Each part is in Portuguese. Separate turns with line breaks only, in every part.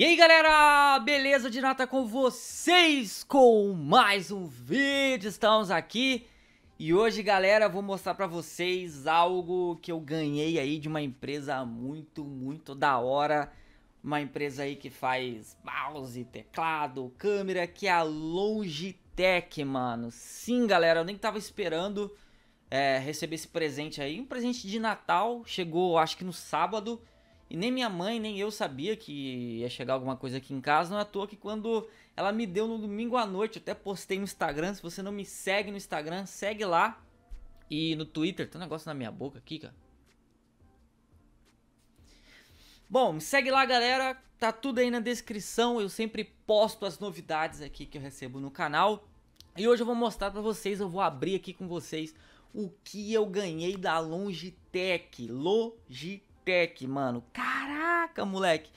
E aí galera, beleza de nata com vocês com mais um vídeo, estamos aqui E hoje galera, vou mostrar pra vocês algo que eu ganhei aí de uma empresa muito, muito da hora Uma empresa aí que faz mouse, teclado, câmera, que é a Logitech, mano Sim galera, eu nem tava esperando é, receber esse presente aí, um presente de Natal, chegou acho que no sábado e nem minha mãe, nem eu sabia que ia chegar alguma coisa aqui em casa. Não é à toa que quando ela me deu no domingo à noite, eu até postei no Instagram. Se você não me segue no Instagram, segue lá. E no Twitter, tem um negócio na minha boca aqui, cara. Bom, me segue lá, galera. Tá tudo aí na descrição. Eu sempre posto as novidades aqui que eu recebo no canal. E hoje eu vou mostrar para vocês, eu vou abrir aqui com vocês o que eu ganhei da Logitech. Logitech mano. Caraca, moleque.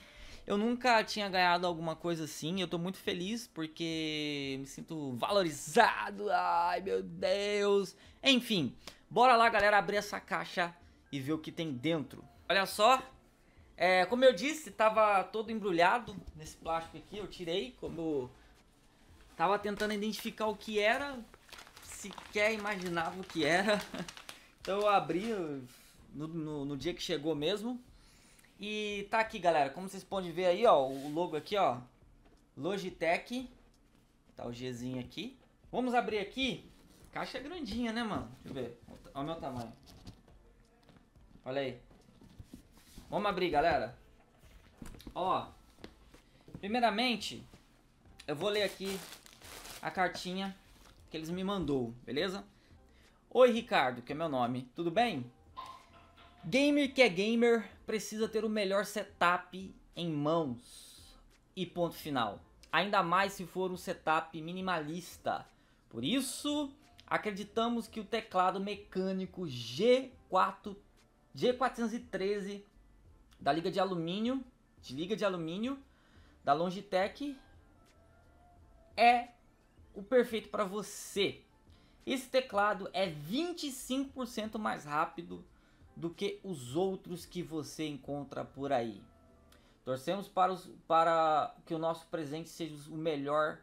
Eu nunca tinha ganhado alguma coisa assim. Eu tô muito feliz porque me sinto valorizado. Ai, meu Deus. Enfim, bora lá, galera, abrir essa caixa e ver o que tem dentro. Olha só. É, como eu disse, tava todo embrulhado nesse plástico aqui. Eu tirei, como... Tava tentando identificar o que era. Sequer imaginava o que era. Então eu abri, no, no, no dia que chegou mesmo. E tá aqui, galera, como vocês podem ver aí, ó, o logo aqui, ó, Logitech, tá o Gzinho aqui. Vamos abrir aqui, caixa é grandinha, né, mano? Deixa eu ver, olha o meu tamanho. Olha aí. Vamos abrir, galera. Ó, primeiramente, eu vou ler aqui a cartinha que eles me mandou, beleza? Oi, Ricardo, que é meu nome, tudo bem? Gamer que é gamer precisa ter o melhor setup em mãos e ponto final. Ainda mais se for um setup minimalista. Por isso, acreditamos que o teclado mecânico G4 G413 da liga de alumínio, de liga de alumínio da Longitech é o perfeito para você. Esse teclado é 25% mais rápido do que os outros que você encontra por aí. Torcemos para, os, para que o nosso presente seja o melhor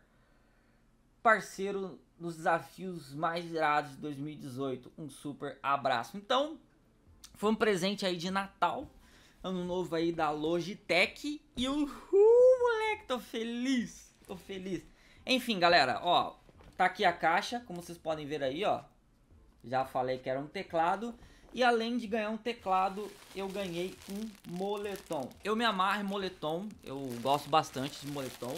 parceiro nos desafios mais irados de 2018. Um super abraço. Então, foi um presente aí de Natal, ano novo aí da Logitech. E o uh, moleque, tô feliz, tô feliz. Enfim, galera, ó, tá aqui a caixa, como vocês podem ver aí, ó. Já falei que era um teclado. E além de ganhar um teclado, eu ganhei um moletom. Eu me amarro em moletom, eu gosto bastante de moletom.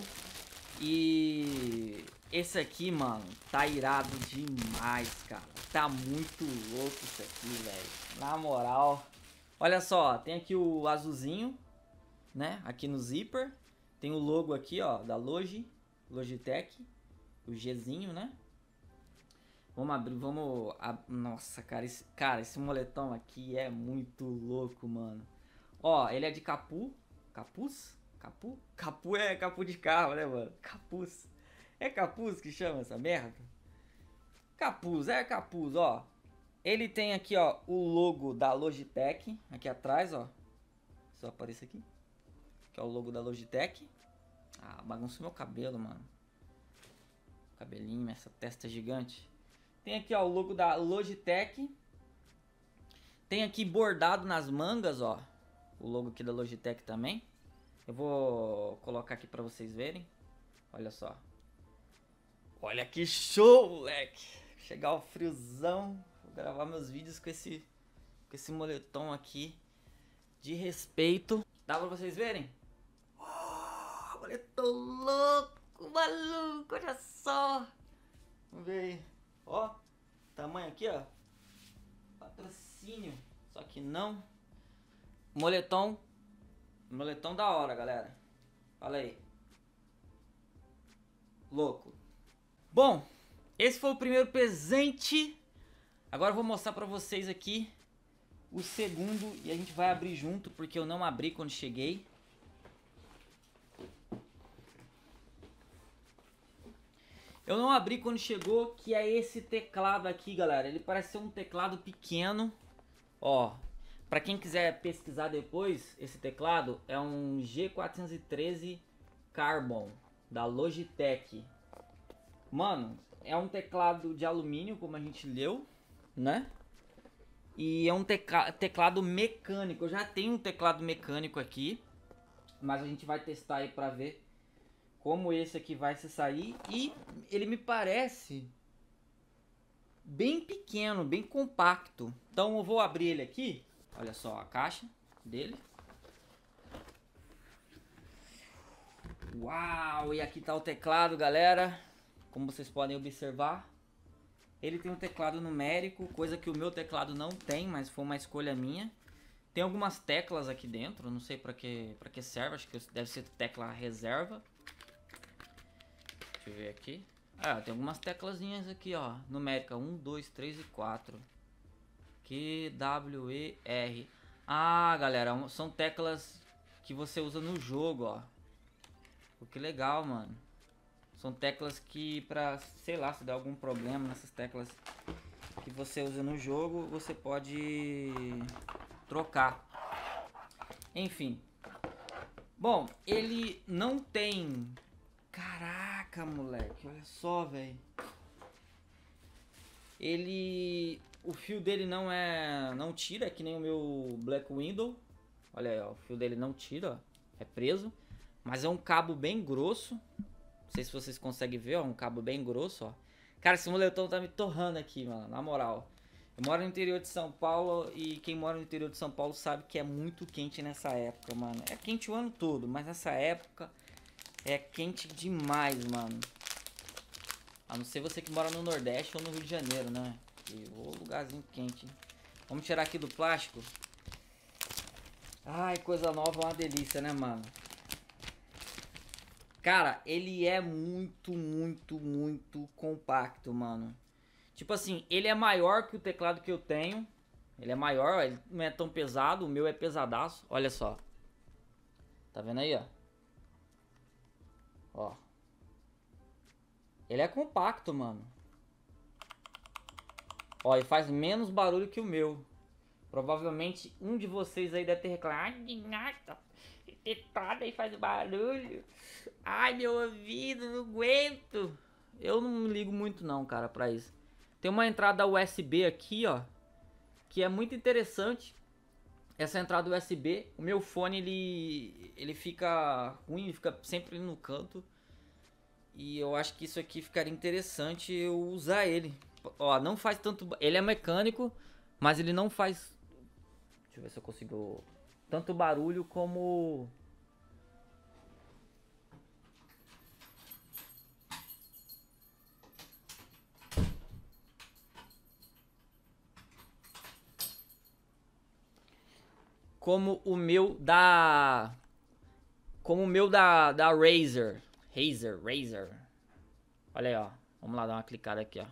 E esse aqui, mano, tá irado demais, cara. Tá muito louco isso aqui, velho. Na moral. Olha só, tem aqui o azulzinho, né? Aqui no zíper. Tem o logo aqui, ó, da Logi, Logitech. O Gzinho, né? Vamos abrir, vamos. Ab... Nossa, cara esse, cara, esse moletom aqui é muito louco, mano. Ó, ele é de capu. Capuz? Capu? Capu é capu de carro, né, mano? Capuz. É capuz que chama essa merda? Capuz, é capuz, ó. Ele tem aqui, ó, o logo da Logitech. Aqui atrás, ó. Só aparece aqui. Que é o logo da Logitech. Ah, bagunçou meu cabelo, mano. Cabelinho, essa testa gigante. Tem aqui ó, o logo da Logitech. Tem aqui bordado nas mangas, ó. O logo aqui da Logitech também. Eu vou colocar aqui para vocês verem. Olha só. Olha que show, moleque. Chegar o friozão. Vou gravar meus vídeos com esse, com esse moletom aqui. De respeito. Dá pra vocês verem? Oh, moletom louco, maluco. Olha só. Vamos ver aí. Ó, tamanho aqui, ó. Patrocínio. Só que não. Moletom. Moletom da hora, galera. Fala aí. Louco. Bom, esse foi o primeiro presente. Agora eu vou mostrar pra vocês aqui o segundo e a gente vai abrir junto, porque eu não abri quando cheguei. Eu não abri quando chegou, que é esse teclado aqui, galera. Ele parece ser um teclado pequeno. Ó, para quem quiser pesquisar depois, esse teclado é um G413 Carbon da Logitech. Mano, é um teclado de alumínio, como a gente leu, né? E é um teclado mecânico. Eu já tenho um teclado mecânico aqui, mas a gente vai testar aí para ver como esse aqui vai se sair. E ele me parece bem pequeno, bem compacto. Então eu vou abrir ele aqui. Olha só a caixa dele. Uau! E aqui está o teclado, galera. Como vocês podem observar. Ele tem um teclado numérico, coisa que o meu teclado não tem, mas foi uma escolha minha. Tem algumas teclas aqui dentro, não sei para que, pra que serve, acho que deve ser tecla reserva. Deixa eu ver aqui. Ah, tem algumas teclazinhas aqui, ó. Numérica 1, 2, 3 e 4. Q, W, E, R. Ah, galera, são teclas que você usa no jogo, ó. Pô, que legal, mano. São teclas que pra, sei lá, se der algum problema nessas teclas que você usa no jogo, você pode trocar. Enfim. Bom, ele não tem... Caralho Caraca, moleque, olha só, velho. Ele. O fio dele não é. Não tira, é que nem o meu Black Window. Olha aí, ó, o fio dele não tira, ó, é preso. Mas é um cabo bem grosso. Não sei se vocês conseguem ver, ó, um cabo bem grosso, ó. Cara, esse moletom tá me torrando aqui, mano, na moral. Eu moro no interior de São Paulo e quem mora no interior de São Paulo sabe que é muito quente nessa época, mano. É quente o ano todo, mas nessa época é quente demais, mano. A não ser você que mora no Nordeste ou no Rio de Janeiro, né? E o lugarzinho quente. Hein? Vamos tirar aqui do plástico. Ai, coisa nova é uma delícia, né, mano? Cara, ele é muito, muito, muito compacto, mano. Tipo assim, ele é maior que o teclado que eu tenho. Ele é maior, ele não é tão pesado. O meu é pesadaço. Olha só. Tá vendo aí, ó? Ó. Ele é compacto, mano. Ó, e faz menos barulho que o meu. Provavelmente um de vocês aí deve ter reclamado. Ai, nossa, teclado faz barulho. Ai, meu ouvido, não aguento. Eu não ligo muito não, cara, pra isso. Tem uma entrada USB aqui, ó. Que é muito interessante essa entrada USB, o meu fone ele, ele fica ruim, ele fica sempre no canto. E eu acho que isso aqui ficaria interessante eu usar ele. Ó, não faz tanto... Ele é mecânico, mas ele não faz... Deixa eu ver se eu consigo... Tanto barulho como... como o meu da. Como o meu da, da Razer. Razer, Razer. Olha aí, ó. Vamos lá dar uma clicada aqui, ó.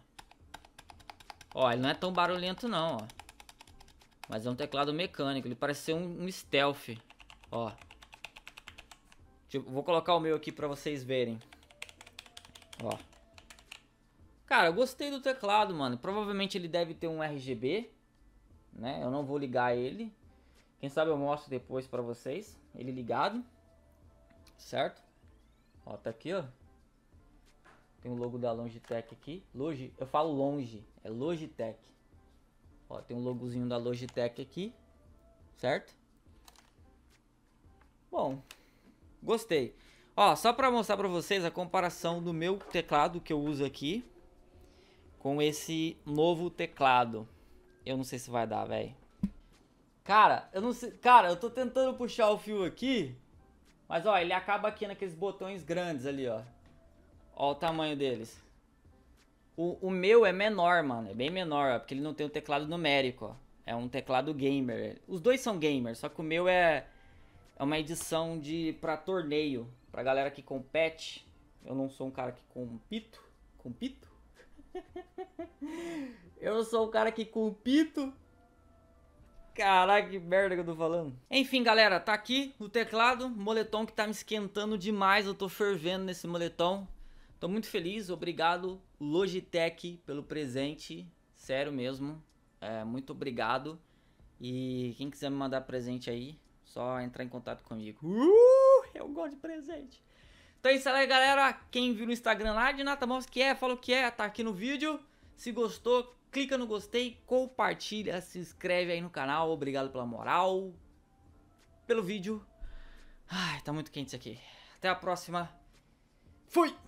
Ó, ele não é tão barulhento não, ó. Mas é um teclado mecânico. Ele parece ser um, um stealth. Ó. Tipo, vou colocar o meu aqui pra vocês verem. Ó. Cara, eu gostei do teclado, mano. Provavelmente ele deve ter um RGB. Né? Eu não vou ligar ele. Quem sabe eu mostro depois pra vocês. Ele ligado. Certo? Ó, tá aqui, ó. Tem o logo da Logitech aqui. Logi, eu falo longe, é Logitech. Ó, tem um logozinho da Logitech aqui. Certo? Bom, gostei. Ó, só para mostrar para vocês a comparação do meu teclado que eu uso aqui com esse novo teclado. Eu não sei se vai dar, velho. Cara, eu não sei. Cara, eu tô tentando puxar o fio aqui. Mas ó, ele acaba aqui naqueles botões grandes ali, ó. Ó o tamanho deles. O, o meu é menor, mano. É bem menor, ó, porque ele não tem o um teclado numérico, ó. É um teclado gamer. Os dois são gamers, só que o meu é, é uma edição de pra torneio. Pra galera que compete. Eu não sou um cara que compito. Compito? eu não sou um cara que compito. Caraca, que merda que eu tô falando. Enfim, galera, tá aqui o teclado, moletom que tá me esquentando demais, eu tô fervendo nesse moletom. Tô muito feliz, obrigado Logitech pelo presente, sério mesmo, é, muito obrigado. E quem quiser me mandar presente aí, só entrar em contato comigo. Uh, eu gosto de presente. Então é isso aí, galera. Quem viu no Instagram lá de Natamowski que é, fala o que é, tá aqui no vídeo. Se gostou, clica no gostei, compartilha, se inscreve aí no canal. Obrigado pela moral, pelo vídeo. Ai, tá muito quente isso aqui. Até a próxima. Fui!